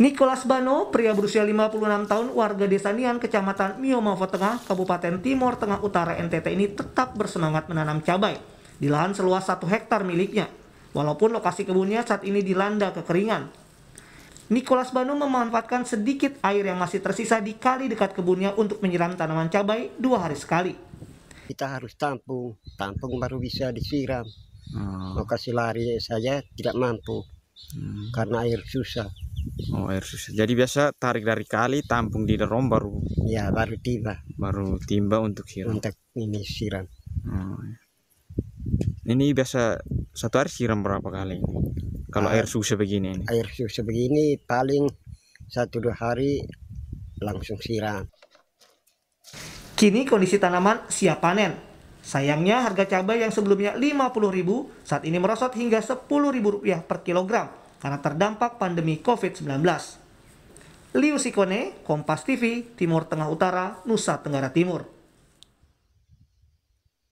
Nicholas Bano, pria berusia 56 tahun warga Desa Nian, Kecamatan Miyomavo Tengah, Kabupaten Timur Tengah Utara NTT ini tetap bersemangat menanam cabai di lahan seluas satu hektar miliknya. Walaupun lokasi kebunnya saat ini dilanda kekeringan. Nicholas Bano memanfaatkan sedikit air yang masih tersisa di kali dekat kebunnya untuk menyiram tanaman cabai dua hari sekali. Kita harus tampung, tampung baru bisa disiram. Oh. Lokasi lari saja tidak mampu hmm. karena air susah. Oh air susah. Jadi biasa tarik dari kali, tampung di dalam baru. Ya baru tiba. Baru timba untuk siram. Untuk ini siram. Oh. Iya. Ini biasa satu hari siram berapa kali? Kalau ah, air, air susah begini. Ini. Air susah begini paling satu dua hari langsung siram. Kini kondisi tanaman siap panen. Sayangnya harga cabai yang sebelumnya Rp50.000 saat ini merosot hingga Rp10.000 per kilogram karena terdampak pandemi COVID-19. Liu Sikone, Kompas TV, Timur Tengah Utara, Nusa Tenggara Timur.